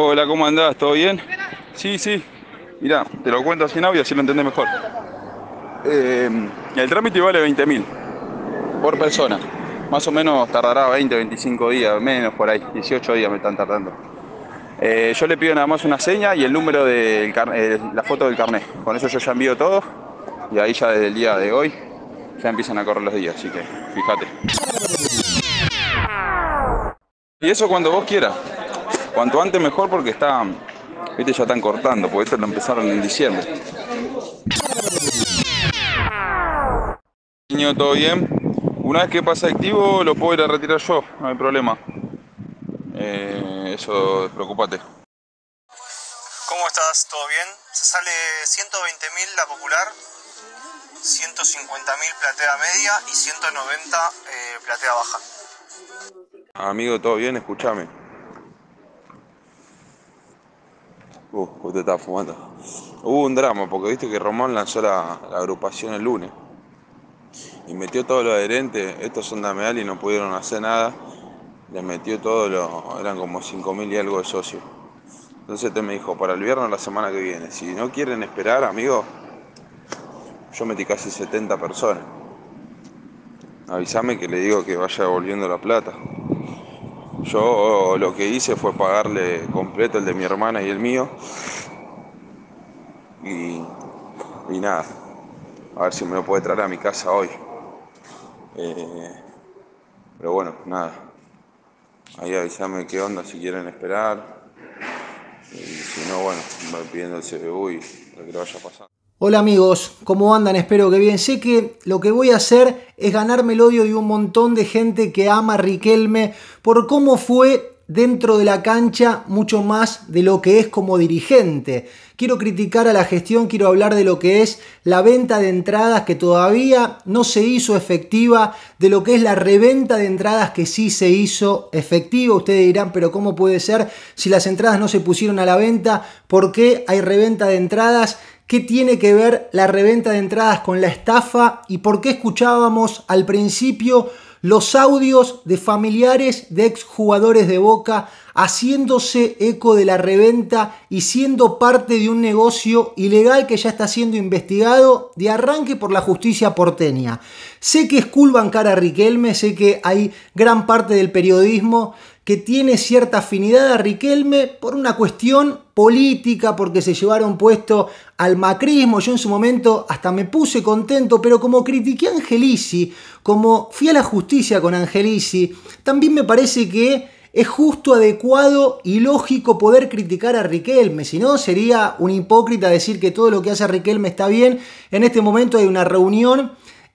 Hola, ¿cómo andás? ¿Todo bien? Sí, sí. Mirá, te lo cuento así en audio, así lo entendés mejor. Em, el trámite vale 20.000 por persona. Más o menos tardará 20, 25 días, menos por ahí. 18 días me están tardando. Eh, yo le pido nada más una seña y el número de eh, la foto del carnet. Con eso yo ya envío todo y ahí ya desde el día de hoy ya empiezan a correr los días, así que fíjate. Y eso cuando vos quieras. Cuanto antes mejor porque está, ya están cortando, porque esto lo empezaron en diciembre. Niño, todo bien. Una vez que pasa activo, lo puedo ir a retirar yo, no hay problema. Eh, eso, preocupate. ¿Cómo estás? ¿Todo bien? Se sale 120.000 la popular, 150.000 platea media y 190 eh, platea baja. Amigo, todo bien, escúchame. Uh, usted estaba fumando. Hubo un drama, porque viste que Román lanzó la, agrupación el lunes. Y metió todos los adherentes, estos son medal y no pudieron hacer nada. Les metió todos los, eran como 5.000 y algo de socios. Entonces usted me dijo, para el viernes la semana que viene, si no quieren esperar, amigo, yo metí casi 70 personas. Avísame que le digo que vaya devolviendo la plata. Yo lo que hice fue pagarle completo el de mi hermana y el mío. Y, nada, a ver si me lo puede traer a mi casa hoy. Eh, pero bueno, nada. Ahí avísame qué onda si quieren esperar. Y si no, bueno, voy pidiendo el CBU y lo que vaya pasando. Hola amigos, ¿cómo andan? Espero que bien. Sé que lo que voy a hacer es ganarme el odio de un montón de gente que ama a Riquelme por cómo fue dentro de la cancha mucho más de lo que es como dirigente. Quiero criticar a la gestión, quiero hablar de lo que es la venta de entradas que todavía no se hizo efectiva, de lo que es la reventa de entradas que sí se hizo efectiva. Ustedes dirán, pero ¿cómo puede ser si las entradas no se pusieron a la venta? ¿Por qué hay reventa de entradas? qué tiene que ver la reventa de entradas con la estafa y por qué escuchábamos al principio los audios de familiares de exjugadores de Boca haciéndose eco de la reventa y siendo parte de un negocio ilegal que ya está siendo investigado de arranque por la justicia porteña. Sé que es en cara a Riquelme, sé que hay gran parte del periodismo que tiene cierta afinidad a Riquelme por una cuestión política, porque se llevaron puesto al macrismo. Yo en su momento hasta me puse contento, pero como critiqué a Angelici, como fui a la justicia con Angelici, también me parece que es justo, adecuado y lógico poder criticar a Riquelme, si no sería un hipócrita decir que todo lo que hace Riquelme está bien. En este momento hay una reunión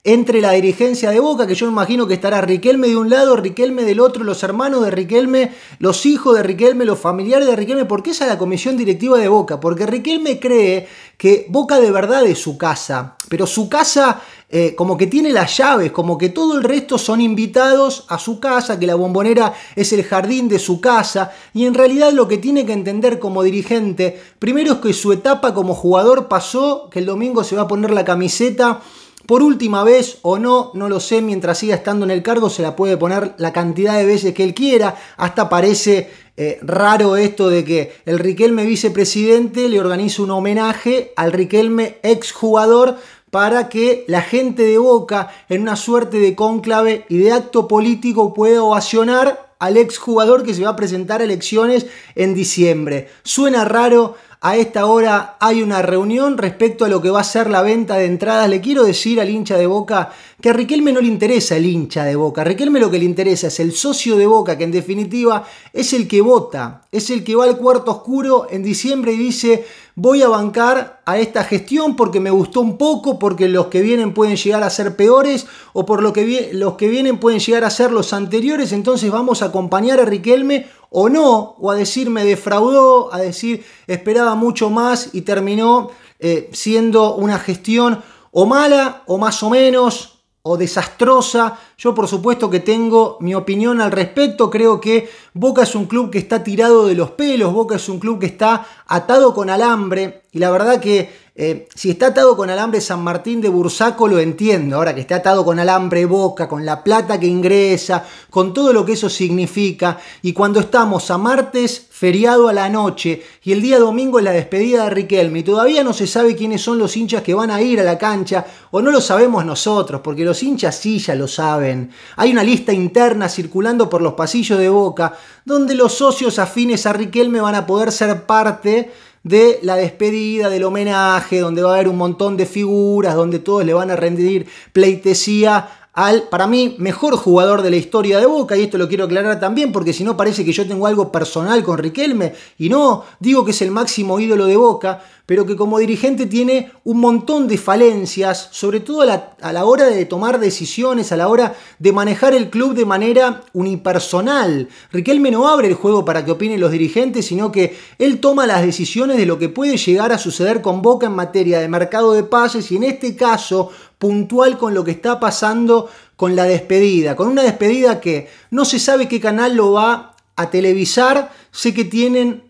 entre la dirigencia de Boca, que yo imagino que estará Riquelme de un lado, Riquelme del otro, los hermanos de Riquelme, los hijos de Riquelme, los familiares de Riquelme, porque esa es la comisión directiva de Boca, porque Riquelme cree que Boca de verdad es su casa, pero su casa eh, como que tiene las llaves, como que todo el resto son invitados a su casa, que la bombonera es el jardín de su casa, y en realidad lo que tiene que entender como dirigente, primero es que su etapa como jugador pasó, que el domingo se va a poner la camiseta, por última vez o no, no lo sé, mientras siga estando en el cargo se la puede poner la cantidad de veces que él quiera. Hasta parece eh, raro esto de que el Riquelme vicepresidente le organice un homenaje al Riquelme exjugador para que la gente de Boca en una suerte de cónclave y de acto político pueda ovacionar al exjugador que se va a presentar a elecciones en diciembre. Suena raro, a esta hora hay una reunión respecto a lo que va a ser la venta de entradas. Le quiero decir al hincha de Boca que a Riquelme no le interesa el hincha de Boca. A Riquelme lo que le interesa es el socio de Boca, que en definitiva es el que vota, es el que va al cuarto oscuro en diciembre y dice voy a bancar a esta gestión porque me gustó un poco, porque los que vienen pueden llegar a ser peores o por lo que los que vienen pueden llegar a ser los anteriores. Entonces vamos a acompañar a Riquelme o no, o a decir me defraudó, a decir esperaba mucho más y terminó eh, siendo una gestión o mala o más o menos o desastrosa. Yo por supuesto que tengo mi opinión al respecto, creo que Boca es un club que está tirado de los pelos, Boca es un club que está atado con alambre y la verdad que eh, si está atado con alambre San Martín de Bursaco lo entiendo, ahora que está atado con alambre Boca, con la plata que ingresa, con todo lo que eso significa, y cuando estamos a martes, feriado a la noche, y el día domingo es la despedida de Riquelme, y todavía no se sabe quiénes son los hinchas que van a ir a la cancha, o no lo sabemos nosotros, porque los hinchas sí ya lo saben. Hay una lista interna circulando por los pasillos de Boca, donde los socios afines a Riquelme van a poder ser parte de la despedida, del homenaje, donde va a haber un montón de figuras, donde todos le van a rendir pleitesía al, para mí, mejor jugador de la historia de Boca, y esto lo quiero aclarar también, porque si no parece que yo tengo algo personal con Riquelme, y no, digo que es el máximo ídolo de Boca, pero que como dirigente tiene un montón de falencias, sobre todo a la, hora de tomar decisiones, a la hora de manejar el club de manera unipersonal. Riquelme no abre el juego para que opinen los dirigentes, sino que él toma las decisiones de lo que puede llegar a suceder con Boca en materia de mercado de pases y en este caso puntual con lo que está pasando con la despedida, con una despedida que no se sabe qué canal lo va a televisar, sé que tienen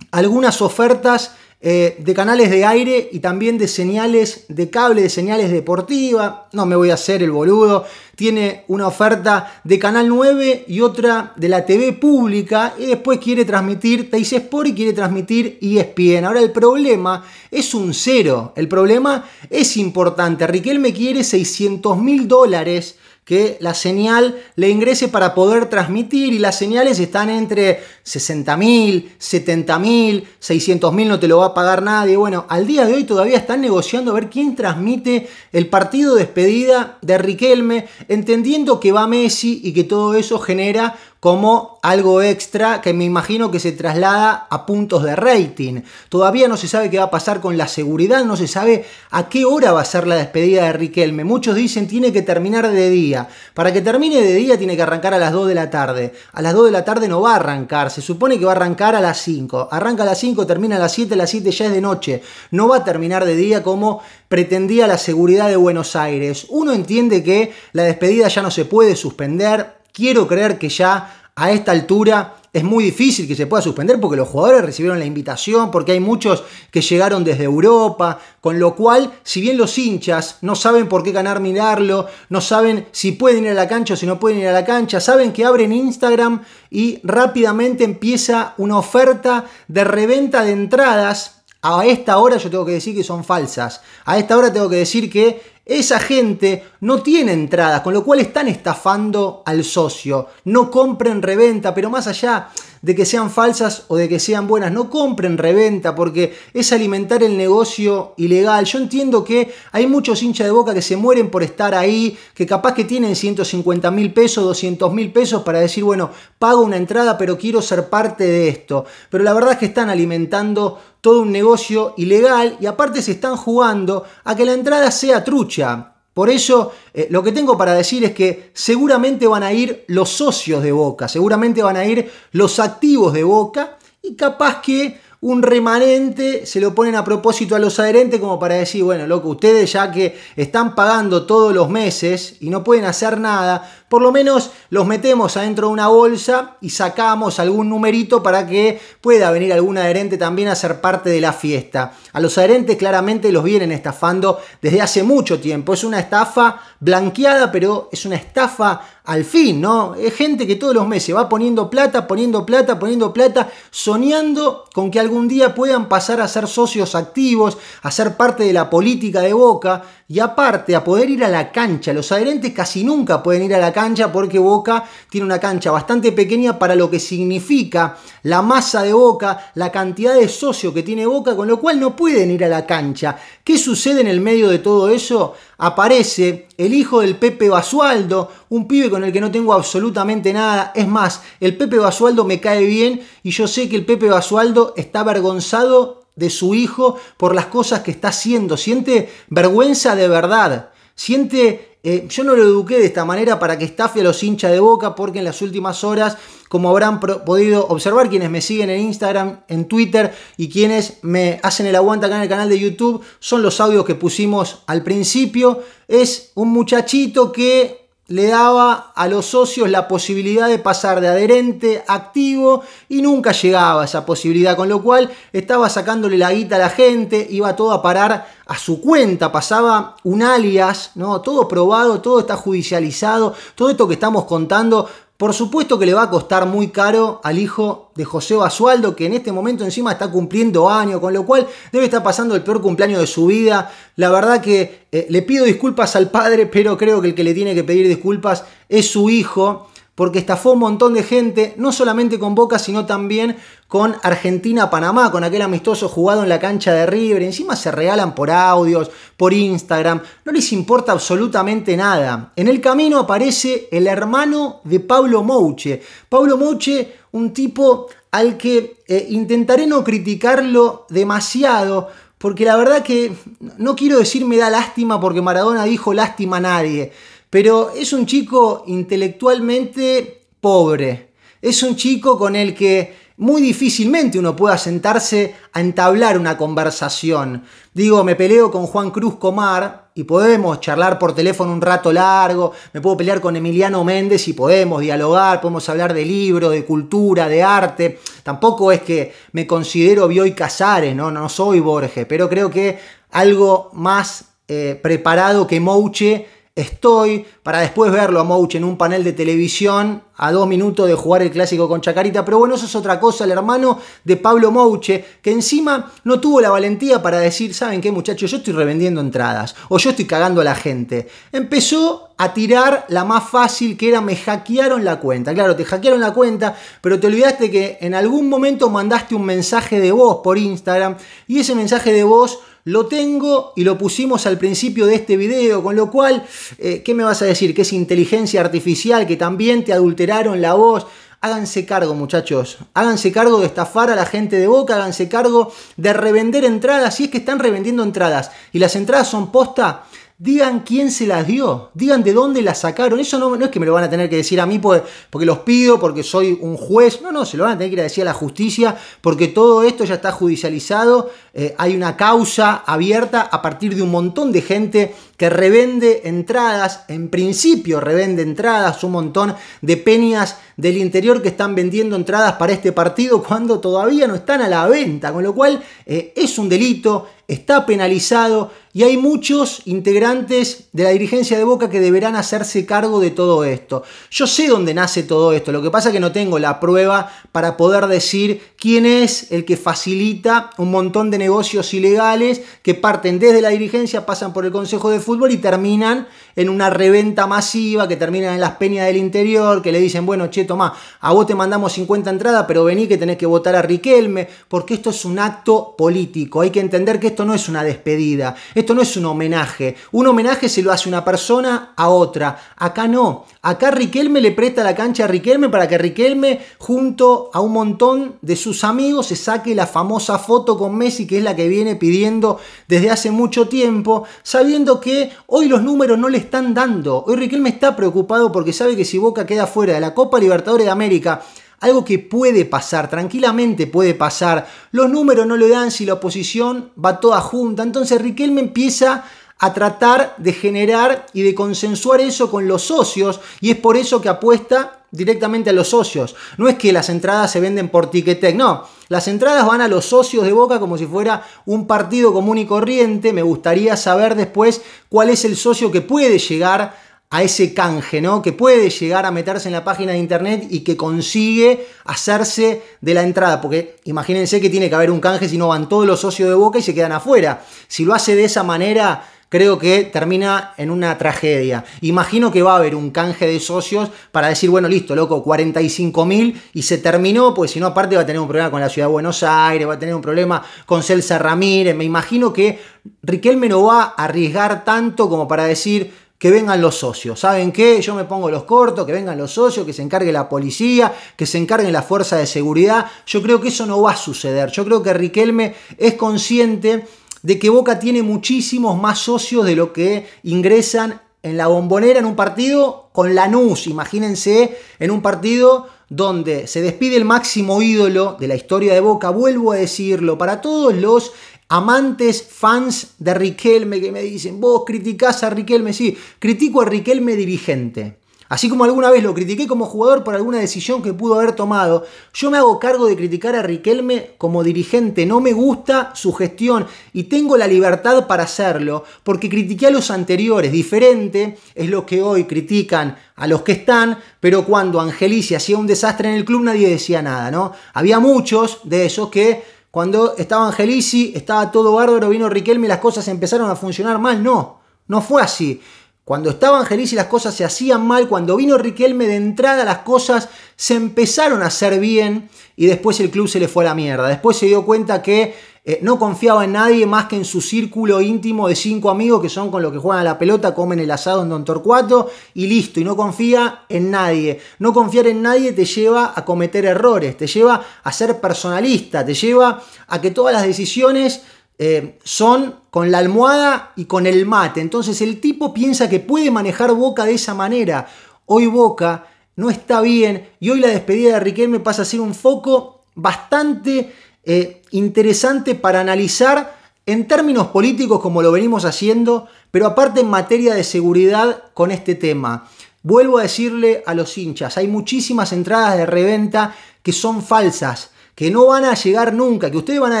algunas ofertas eh, de canales de aire y también de señales de cable, de señales deportiva. No me voy a hacer el boludo. Tiene una oferta de Canal 9 y otra de la TV pública. Y después quiere transmitir Teis Sport y quiere transmitir ESPN. Ahora el problema es un cero. El problema es importante. riquel me quiere 600 mil dólares que la señal le ingrese para poder transmitir y las señales están entre 60.000, 70.000, 600.000, no te lo va a pagar nadie. Bueno, al día de hoy todavía están negociando a ver quién transmite el partido de despedida de Riquelme, entendiendo que va Messi y que todo eso genera como algo extra que me imagino que se traslada a puntos de rating. Todavía no se sabe qué va a pasar con la seguridad, no se sabe a qué hora va a ser la despedida de Riquelme. Muchos dicen tiene que terminar de día. Para que termine de día tiene que arrancar a las 2 de la tarde. A las 2 de la tarde no va a arrancar, se supone que va a arrancar a las 5. Arranca a las 5, termina a las 7, a las 7 ya es de noche. No va a terminar de día como pretendía la seguridad de Buenos Aires. Uno entiende que la despedida ya no se puede suspender, quiero creer que ya a esta altura es muy difícil que se pueda suspender porque los jugadores recibieron la invitación, porque hay muchos que llegaron desde Europa, con lo cual, si bien los hinchas no saben por qué ganar mirarlo, no saben si pueden ir a la cancha o si no pueden ir a la cancha, saben que abren Instagram y rápidamente empieza una oferta de reventa de entradas. A esta hora yo tengo que decir que son falsas. A esta hora tengo que decir que esa gente no tiene entrada, con lo cual están estafando al socio. No compren reventa, pero más allá, de que sean falsas o de que sean buenas. No compren reventa porque es alimentar el negocio ilegal. Yo entiendo que hay muchos hinchas de boca que se mueren por estar ahí, que capaz que tienen 150 mil pesos, 200 mil pesos para decir, bueno, pago una entrada pero quiero ser parte de esto. Pero la verdad es que están alimentando todo un negocio ilegal y aparte se están jugando a que la entrada sea trucha. Por eso eh, lo que tengo para decir es que seguramente van a ir los socios de Boca, seguramente van a ir los activos de Boca y capaz que un remanente se lo ponen a propósito a los adherentes como para decir, bueno, loco, ustedes ya que están pagando todos los meses y no pueden hacer nada, por lo menos los metemos adentro de una bolsa y sacamos algún numerito para que pueda venir algún adherente también a ser parte de la fiesta. A los adherentes claramente los vienen estafando desde hace mucho tiempo. Es una estafa blanqueada, pero es una estafa al fin, ¿no? Es gente que todos los meses va poniendo plata, poniendo plata, poniendo plata, soñando con que algún día puedan pasar a ser socios activos, a ser parte de la política de Boca y aparte a poder ir a la cancha. Los adherentes casi nunca pueden ir a la cancha porque Boca tiene una cancha bastante pequeña para lo que significa la masa de Boca, la cantidad de socio que tiene Boca, con lo cual no pueden ir a la cancha. ¿Qué sucede en el medio de todo eso? Aparece el hijo del Pepe Basualdo, un pibe con el que no tengo absolutamente nada. Es más, el Pepe Basualdo me cae bien y yo sé que el Pepe Basualdo está avergonzado de su hijo por las cosas que está haciendo. Siente vergüenza de verdad. Siente eh, yo no lo eduqué de esta manera para que Estafia a los hinchas de boca, porque en las últimas horas, como habrán podido observar quienes me siguen en Instagram, en Twitter y quienes me hacen el aguanta acá en el canal de YouTube, son los audios que pusimos al principio. Es un muchachito que le daba a los socios la posibilidad de pasar de adherente a activo y nunca llegaba a esa posibilidad, con lo cual estaba sacándole la guita a la gente, iba todo a parar a su cuenta, pasaba un alias, ¿no? Todo probado, todo está judicializado, todo esto que estamos contando por supuesto que le va a costar muy caro al hijo de José Basualdo, que en este momento encima está cumpliendo año, con lo cual debe estar pasando el peor cumpleaños de su vida. La verdad que eh, le pido disculpas al padre, pero creo que el que le tiene que pedir disculpas es su hijo porque estafó un montón de gente, no solamente con Boca, sino también con Argentina-Panamá, con aquel amistoso jugado en la cancha de River. Encima se regalan por audios, por Instagram, no les importa absolutamente nada. En el camino aparece el hermano de Pablo Mouche. Pablo Mouche, un tipo al que eh, intentaré no criticarlo demasiado, porque la verdad que no quiero decir me da lástima porque Maradona dijo lástima a nadie, pero es un chico intelectualmente pobre. Es un chico con el que muy difícilmente uno pueda sentarse a entablar una conversación. Digo, me peleo con Juan Cruz Comar y podemos charlar por teléfono un rato largo, me puedo pelear con Emiliano Méndez y podemos dialogar, podemos hablar de libros, de cultura, de arte. Tampoco es que me considero Bioy Casares, ¿no? no soy Borges, pero creo que algo más eh, preparado que Mouche estoy, para después verlo a Mouche en un panel de televisión a dos minutos de jugar el clásico con Chacarita. Pero bueno, eso es otra cosa, el hermano de Pablo Mouche, que encima no tuvo la valentía para decir, ¿saben qué muchachos? Yo estoy revendiendo entradas o yo estoy cagando a la gente. Empezó a tirar la más fácil que era me hackearon la cuenta. Claro, te hackearon la cuenta, pero te olvidaste que en algún momento mandaste un mensaje de voz por Instagram y ese mensaje de voz lo tengo y lo pusimos al principio de este video, con lo cual, eh, ¿qué me vas a decir? Que es inteligencia artificial, que también te adulteraron la voz. Háganse cargo, muchachos. Háganse cargo de estafar a la gente de boca, háganse cargo de revender entradas. Si es que están revendiendo entradas y las entradas son posta, digan quién se las dio, digan de dónde las sacaron. Eso no, es que me lo van a tener que decir a mí porque, porque, los pido, porque soy un juez. No, no, se lo van a tener que ir a decir a la justicia porque todo esto ya está judicializado. Eh, hay una causa abierta a partir de un montón de gente que revende entradas, en principio revende entradas, un montón de peñas del interior que están vendiendo entradas para este partido cuando todavía no están a la venta, con lo cual eh, es un delito, está penalizado y hay muchos integrantes de la dirigencia de Boca que deberán hacerse cargo de todo esto. Yo sé dónde nace todo esto, lo que pasa es que no tengo la prueba para poder decir quién es el que facilita un montón de negocios ilegales que parten desde la dirigencia, pasan por el Consejo de fútbol y terminan en una reventa masiva que terminan en las peñas del interior, que le dicen, bueno, che, tomá, a vos te mandamos 50 entradas, pero vení que tenés que votar a Riquelme, porque esto es un acto político. Hay que entender que esto no es una despedida, esto no es un homenaje. Un homenaje se lo hace una persona a otra. Acá no. Acá Riquelme le presta la cancha a Riquelme para que Riquelme, junto a un montón de sus amigos, se saque la famosa foto con Messi, que es la que viene pidiendo desde hace mucho tiempo, sabiendo que hoy los números no les están dando. Hoy Riquelme está preocupado porque sabe que si Boca queda fuera de la Copa Libertadores de América, algo que puede pasar, tranquilamente puede pasar, los números no le dan si la oposición va toda junta. Entonces Riquelme empieza a tratar de generar y de consensuar eso con los socios y es por eso que apuesta directamente a los socios. No es que las entradas se venden por Ticketek, no. Las entradas van a los socios de Boca como si fuera un partido común y corriente. Me gustaría saber después cuál es el socio que puede llegar a ese canje, ¿no? Que puede llegar a meterse en la página de internet y que consigue hacerse de la entrada. Porque imagínense que tiene que haber un canje si no van todos los socios de Boca y se quedan afuera. Si lo hace de esa manera, creo que termina en una tragedia. Imagino que va a haber un canje de socios para decir, bueno, listo, loco, 45 mil y se terminó, pues si no, aparte va a tener un problema con la ciudad de Buenos Aires, va a tener un problema con Celsa Ramírez. Me imagino que Riquelme no va a arriesgar tanto como para decir, que vengan los socios. ¿Saben qué? Yo me pongo los cortos, que vengan los socios, que se encargue la policía, que se encargue la fuerza de seguridad. Yo creo que eso no va a suceder. Yo creo que Riquelme es consciente de que Boca tiene muchísimos más socios de lo que ingresan en la bombonera en un partido con Lanús. Imagínense en un partido donde se despide el máximo ídolo de la historia de Boca. Vuelvo a decirlo, para todos los amantes, fans de Riquelme que me dicen, vos criticás a Riquelme, sí, critico a Riquelme dirigente. Así como alguna vez lo critiqué como jugador por alguna decisión que pudo haber tomado, yo me hago cargo de criticar a Riquelme como dirigente. No me gusta su gestión y tengo la libertad para hacerlo porque critiqué a los anteriores. Diferente es lo que hoy critican a los que están, pero cuando Angelici hacía un desastre en el club nadie decía nada, ¿no? Había muchos de esos que cuando estaba Angelici, estaba todo bárbaro, vino Riquelme y las cosas empezaron a funcionar mal. No, no fue así. Cuando estaban y las cosas se hacían mal, cuando vino Riquelme de entrada las cosas se empezaron a hacer bien y después el club se le fue a la mierda. Después se dio cuenta que eh, no confiaba en nadie más que en su círculo íntimo de cinco amigos que son con los que juegan a la pelota, comen el asado en Don Torcuato y listo. Y no confía en nadie. No confiar en nadie te lleva a cometer errores, te lleva a ser personalista, te lleva a que todas las decisiones eh, son con la almohada y con el mate. Entonces el tipo piensa que puede manejar Boca de esa manera. Hoy Boca no está bien y hoy la despedida de Riquelme pasa a ser un foco bastante eh, interesante para analizar en términos políticos como lo venimos haciendo, pero aparte en materia de seguridad con este tema. Vuelvo a decirle a los hinchas, hay muchísimas entradas de reventa que son falsas que no van a llegar nunca, que ustedes van a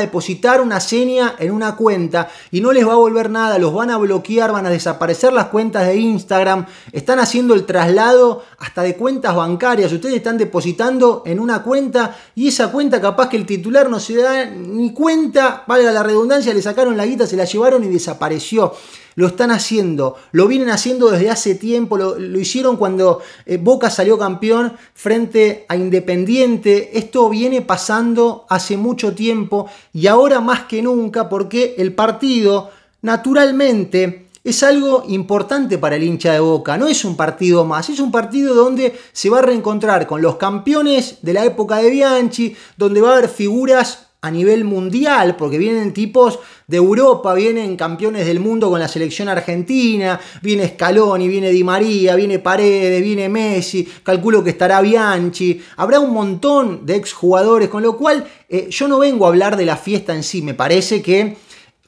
depositar una seña en una cuenta y no les va a volver nada, los van a bloquear, van a desaparecer las cuentas de Instagram, están haciendo el traslado hasta de cuentas bancarias, ustedes están depositando en una cuenta y esa cuenta capaz que el titular no se da ni cuenta, valga la redundancia, le sacaron la guita, se la llevaron y desapareció. Lo están haciendo, lo vienen haciendo desde hace tiempo, lo, hicieron cuando eh, Boca salió campeón frente a Independiente. Esto viene pasando hace mucho tiempo y ahora más que nunca porque el partido naturalmente es algo importante para el hincha de Boca. No es un partido más, es un partido donde se va a reencontrar con los campeones de la época de Bianchi, donde va a haber figuras a nivel mundial, porque vienen tipos de Europa, vienen campeones del mundo con la selección argentina, viene Scaloni, viene Di María, viene Paredes, viene Messi, calculo que estará Bianchi, habrá un montón de exjugadores, con lo cual eh, yo no vengo a hablar de la fiesta en sí, me parece que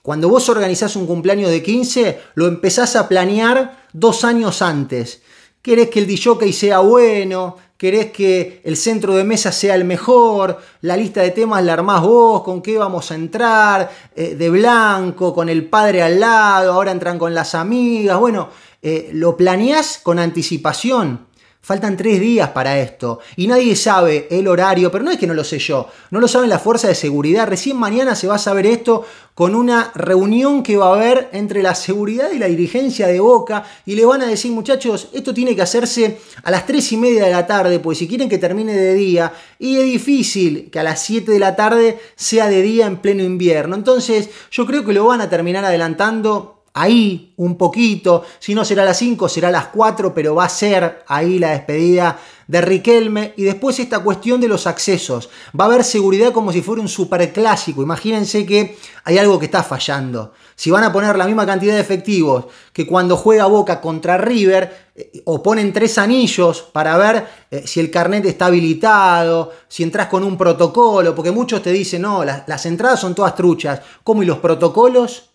cuando vos organizás un cumpleaños de 15, lo empezás a planear dos años antes. Querés que el DJ sea bueno, querés que el centro de mesa sea el mejor, la lista de temas la armás vos, con qué vamos a entrar, eh, de blanco, con el padre al lado, ahora entran con las amigas, bueno, eh, lo planeás con anticipación. Faltan tres días para esto y nadie sabe el horario, pero no es que no lo sé yo, no lo saben la fuerza de seguridad. Recién mañana se va a saber esto con una reunión que va a haber entre la seguridad y la dirigencia de Boca y le van a decir muchachos, esto tiene que hacerse a las tres y media de la tarde, pues si quieren que termine de día y es difícil que a las 7 de la tarde sea de día en pleno invierno. Entonces yo creo que lo van a terminar adelantando ahí un poquito, si no será a las 5, será a las 4, pero va a ser ahí la despedida de Riquelme y después esta cuestión de los accesos. Va a haber seguridad como si fuera un superclásico. Imagínense que hay algo que está fallando. Si van a poner la misma cantidad de efectivos que cuando juega Boca contra River eh, o ponen tres anillos para ver eh, si el carnet está habilitado, si entras con un protocolo, porque muchos te dicen, no, las entradas son todas truchas. ¿Cómo y los protocolos?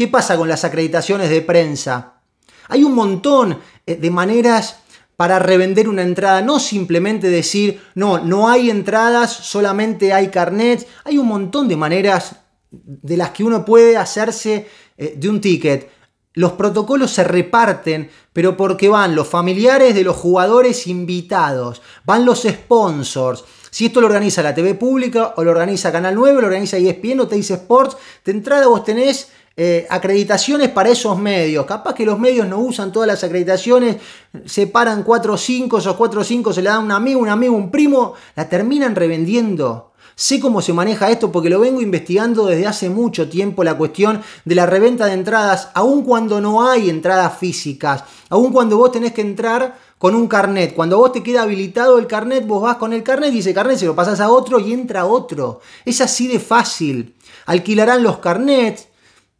¿Qué pasa con las acreditaciones de prensa? Hay un montón eh, de maneras para revender una entrada, no simplemente decir, no, no hay entradas, solamente hay carnets, hay un montón de maneras de las que uno puede hacerse eh, de un ticket. Los protocolos se reparten, pero porque van los familiares de los jugadores invitados, van los sponsors. Si esto lo organiza la TV pública, o lo organiza Canal 9, lo organiza ESPN o dice Sports, de entrada vos tenés eh, acreditaciones para esos medios. Capaz que los medios no usan todas las acreditaciones, separan 4 o 5, esos 4 o 5 se le dan a un amigo, un amigo, un primo, la terminan revendiendo. Sé cómo se maneja esto porque lo vengo investigando desde hace mucho tiempo la cuestión de la reventa de entradas, aun cuando no hay entradas físicas, aun cuando vos tenés que entrar con un carnet. Cuando vos te queda habilitado el carnet, vos vas con el carnet y ese carnet se lo pasas a otro y entra otro. Es así de fácil. Alquilarán los carnets,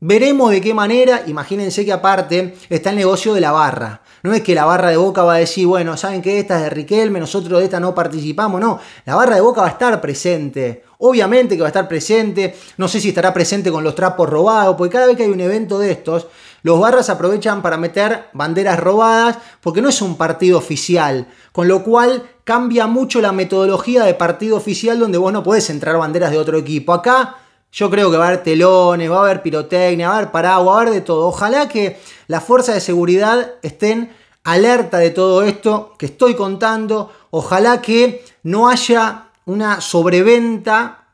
Veremos de qué manera, imagínense que aparte está el negocio de la barra. No es que la barra de Boca va a decir, bueno, saben que esta es de Riquelme, nosotros de esta no participamos, no. La barra de Boca va a estar presente. Obviamente que va a estar presente. No sé si estará presente con los trapos robados, porque cada vez que hay un evento de estos, los barras aprovechan para meter banderas robadas, porque no es un partido oficial. Con lo cual cambia mucho la metodología de partido oficial donde vos no podés entrar banderas de otro equipo. Acá yo creo que va a haber telones, va a haber pirotecnia, va a haber paraguas, va a haber de todo. Ojalá que las fuerzas de seguridad estén alerta de todo esto que estoy contando. Ojalá que no haya una sobreventa,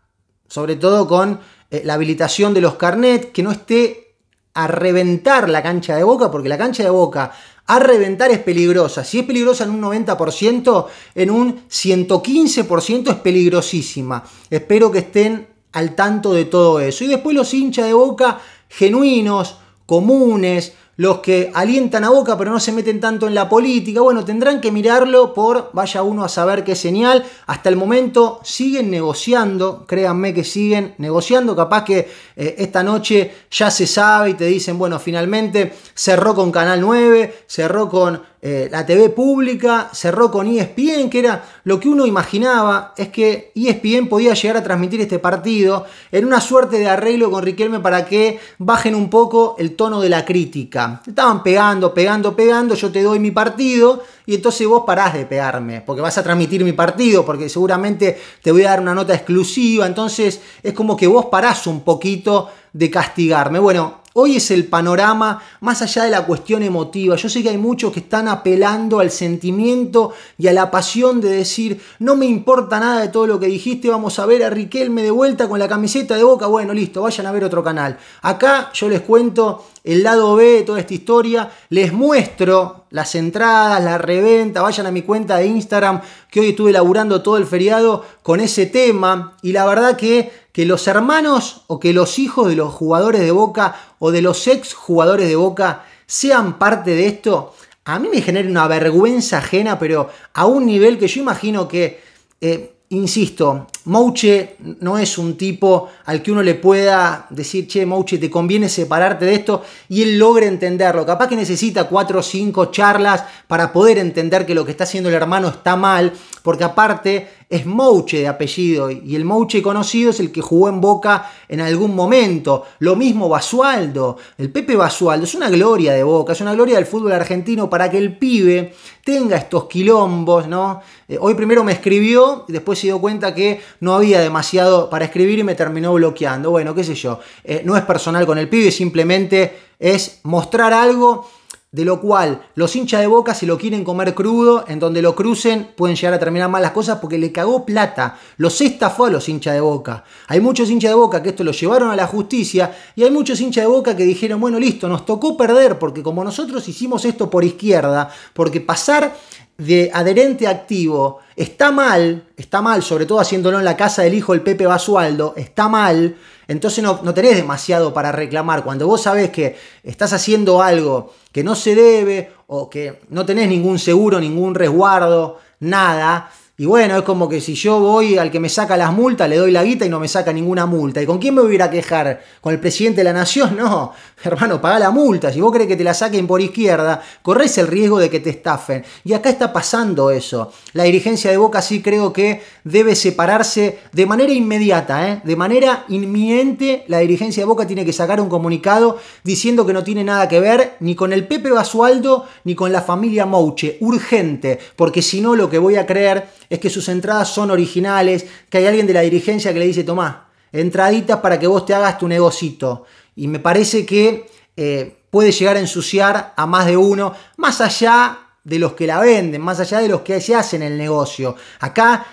sobre todo con eh, la habilitación de los carnets, que no esté a reventar la cancha de boca, porque la cancha de boca a reventar es peligrosa. Si es peligrosa en un 90%, en un 115% es peligrosísima. Espero que estén al tanto de todo eso. Y después los hincha de boca genuinos, comunes, los que alientan a Boca pero no se meten tanto en la política, bueno, tendrán que mirarlo por vaya uno a saber qué señal. Hasta el momento siguen negociando, créanme que siguen negociando, capaz que eh, esta noche ya se sabe y te dicen, bueno, finalmente cerró con Canal 9, cerró con eh, la TV pública, cerró con ESPN, que era lo que uno imaginaba, es que ESPN podía llegar a transmitir este partido en una suerte de arreglo con Riquelme para que bajen un poco el tono de la crítica estaban pegando, pegando, pegando, yo te doy mi partido y entonces vos parás de pegarme, porque vas a transmitir mi partido, porque seguramente te voy a dar una nota exclusiva, entonces es como que vos parás un poquito de castigarme. Bueno, Hoy es el panorama más allá de la cuestión emotiva. Yo sé que hay muchos que están apelando al sentimiento y a la pasión de decir, no me importa nada de todo lo que dijiste, vamos a ver a Riquelme de vuelta con la camiseta de boca. Bueno, listo, vayan a ver otro canal. Acá yo les cuento el lado B de toda esta historia. Les muestro las entradas, la reventa. Vayan a mi cuenta de Instagram, que hoy estuve laburando todo el feriado con ese tema. Y la verdad que que los hermanos o que los hijos de los jugadores de Boca o de los ex jugadores de Boca sean parte de esto, a mí me genera una vergüenza ajena, pero a un nivel que yo imagino que, eh, insisto, Mouche no es un tipo al que uno le pueda decir, che, Mouche, te conviene separarte de esto y él logre entenderlo. Capaz que necesita cuatro o cinco charlas para poder entender que lo que está haciendo el hermano está mal, porque aparte es Mouche de apellido y el Mouche conocido es el que jugó en Boca en algún momento. Lo mismo Basualdo, el Pepe Basualdo, es una gloria de Boca, es una gloria del fútbol argentino para que el pibe tenga estos quilombos, ¿no? Eh, hoy primero me escribió, después se dio cuenta que no había demasiado para escribir y me terminó bloqueando. Bueno, qué sé yo, eh, no es personal con el pibe, simplemente es mostrar algo de lo cual los hinchas de boca si lo quieren comer crudo, en donde lo crucen, pueden llegar a terminar mal las cosas porque le cagó plata, los estafó a los hinchas de boca. Hay muchos hinchas de boca que esto lo llevaron a la justicia y hay muchos hinchas de boca que dijeron, bueno, listo, nos tocó perder porque como nosotros hicimos esto por izquierda, porque pasar de adherente activo está mal, está mal, sobre todo haciéndolo en la casa del hijo del Pepe Basualdo, está mal, entonces no, tenés demasiado para reclamar. Cuando vos sabés que estás haciendo algo que no se debe o que no tenés ningún seguro, ningún resguardo, nada. Y bueno, es como que si yo voy al que me saca las multas, le doy la guita y no me saca ninguna multa. ¿Y con quién me voy a a quejar? ¿Con el presidente de la nación? No, hermano, paga la multa. Si vos crees que te la saquen por izquierda, corres el riesgo de que te estafen. Y acá está pasando eso. La dirigencia de Boca sí creo que debe separarse de manera inmediata, ¿eh? de manera inminente. La dirigencia de Boca tiene que sacar un comunicado diciendo que no tiene nada que ver ni con el Pepe Basualdo ni con la familia Mouche. Urgente, porque si no, lo que voy a creer es que sus entradas son originales, que hay alguien de la dirigencia que le dice: «Tomá, entraditas para que vos te hagas tu negocito y me parece que eh, puede llegar a ensuciar a más de uno, más allá de los que la venden, más allá de los que se hacen el negocio. Acá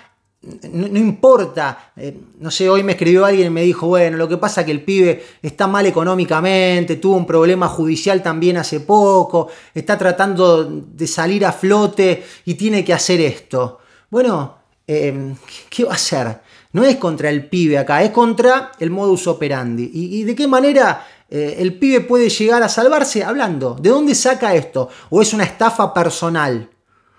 no, importa, eh, no sé, hoy me escribió alguien y me dijo, bueno, lo que pasa es que el pibe está mal económicamente, tuvo un problema judicial también hace poco, está tratando de salir a flote y tiene que hacer esto. Bueno, eh, ¿qué va a hacer? no es contra el pibe acá, es contra el modus operandi. ¿Y, de qué manera eh, el pibe puede llegar a salvarse hablando? ¿De dónde saca esto? ¿O es una estafa personal?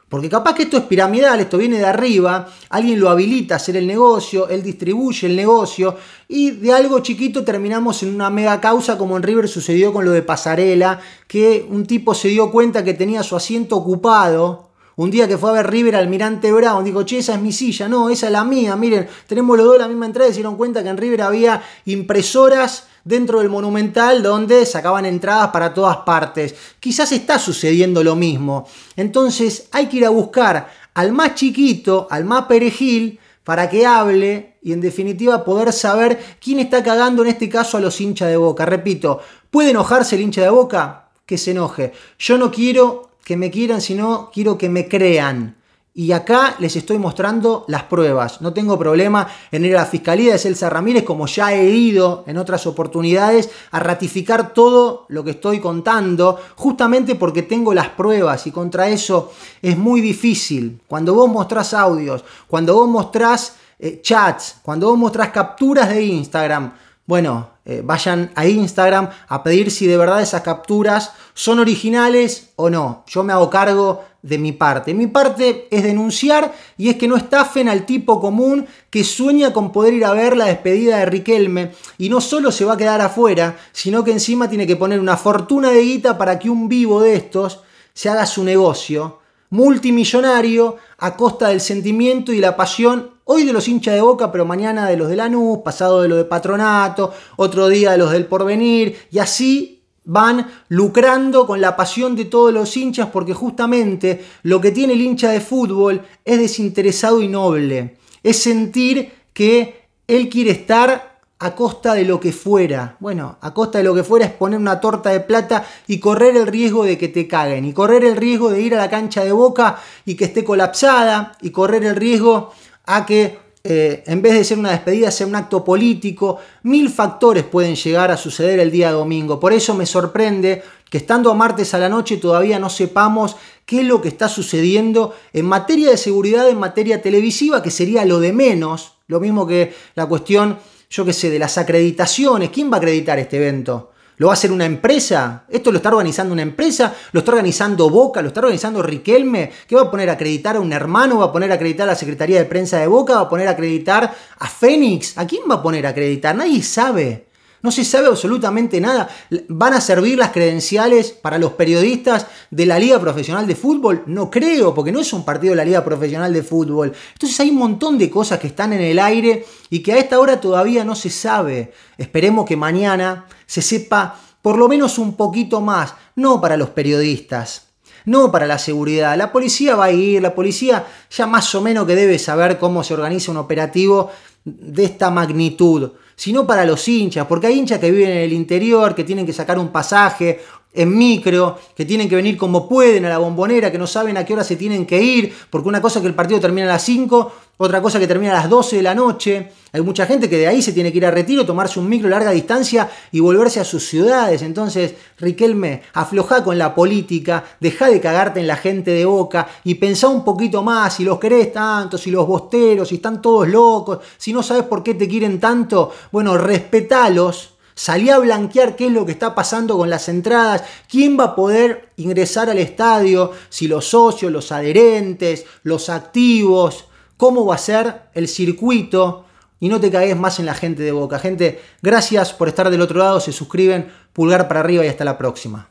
Porque capaz que esto es piramidal, esto viene de arriba, alguien lo habilita a hacer el negocio, él distribuye el negocio y de algo chiquito terminamos en una mega causa como en River sucedió con lo de Pasarela, que un tipo se dio cuenta que tenía su asiento ocupado un día que fue a ver River Almirante Brown, dijo, che, esa es mi silla, no, esa es la mía, miren, tenemos los dos la misma entrada y se dieron cuenta que en River había impresoras dentro del Monumental donde sacaban entradas para todas partes. Quizás está sucediendo lo mismo. Entonces hay que ir a buscar al más chiquito, al más perejil, para que hable y en definitiva poder saber quién está cagando en este caso a los hinchas de boca. Repito, ¿puede enojarse el hincha de boca? Que se enoje. Yo no quiero que me quieran, sino quiero que me crean. Y acá les estoy mostrando las pruebas. No tengo problema en ir a la Fiscalía de Celsa Ramírez, como ya he ido en otras oportunidades, a ratificar todo lo que estoy contando, justamente porque tengo las pruebas y contra eso es muy difícil. Cuando vos mostrás audios, cuando vos mostrás eh, chats, cuando vos mostrás capturas de Instagram, bueno, eh, vayan a Instagram a pedir si de verdad esas capturas son originales o no. Yo me hago cargo de mi parte. Mi parte es denunciar y es que no estafen al tipo común que sueña con poder ir a ver la despedida de Riquelme y no solo se va a quedar afuera, sino que encima tiene que poner una fortuna de guita para que un vivo de estos se haga su negocio multimillonario a costa del sentimiento y la pasión hoy de los hinchas de Boca, pero mañana de los de Lanús, pasado de los de Patronato, otro día de los del Porvenir, y así van lucrando con la pasión de todos los hinchas, porque justamente lo que tiene el hincha de fútbol es desinteresado y noble, es sentir que él quiere estar a costa de lo que fuera. Bueno, a costa de lo que fuera es poner una torta de plata y correr el riesgo de que te caguen, y correr el riesgo de ir a la cancha de boca y que esté colapsada, y correr el riesgo a que eh, en vez de ser una despedida sea un acto político. Mil factores pueden llegar a suceder el día domingo. Por eso me sorprende que estando a martes a la noche todavía no sepamos qué es lo que está sucediendo en materia de seguridad, en materia televisiva, que sería lo de menos, lo mismo que la cuestión yo qué sé, de las acreditaciones. ¿Quién va a acreditar este evento? ¿Lo va a hacer una empresa? ¿Esto lo está organizando una empresa? ¿Lo está organizando Boca? ¿Lo está organizando Riquelme? ¿Qué va a poner a acreditar a un hermano? ¿Va a poner a acreditar a la Secretaría de Prensa de Boca? ¿Va a poner a acreditar a Fénix? ¿A quién va a poner a acreditar? Nadie sabe. No se sabe absolutamente nada. ¿Van a servir las credenciales para los periodistas de la Liga Profesional de Fútbol? No creo, porque no es un partido de la Liga Profesional de Fútbol. Entonces hay un montón de cosas que están en el aire y que a esta hora todavía no se sabe. Esperemos que mañana se sepa por lo menos un poquito más, no para los periodistas, no para la seguridad. La policía va a ir, la policía ya más o menos que debe saber cómo se organiza un operativo de esta magnitud sino para los hinchas, porque hay hinchas que viven en el interior, que tienen que sacar un pasaje en micro, que tienen que venir como pueden a la bombonera, que no saben a qué hora se tienen que ir, porque una cosa es que el partido termina a las 5, otra cosa que termina a las 12 de la noche. Hay mucha gente que de ahí se tiene que ir a retiro, tomarse un micro a larga distancia y volverse a sus ciudades. Entonces, Riquelme, afloja con la política, deja de cagarte en la gente de boca y pensá un poquito más si los querés tanto, si los bosteros, si están todos locos, si no sabes por qué te quieren tanto, bueno, respetalos, salí a blanquear qué es lo que está pasando con las entradas, quién va a poder ingresar al estadio, si los socios, los adherentes, los activos, cómo va a ser el circuito. Y no te cagues más en la gente de boca. Gente, gracias por estar del otro lado. Se suscriben, pulgar para arriba y hasta la próxima.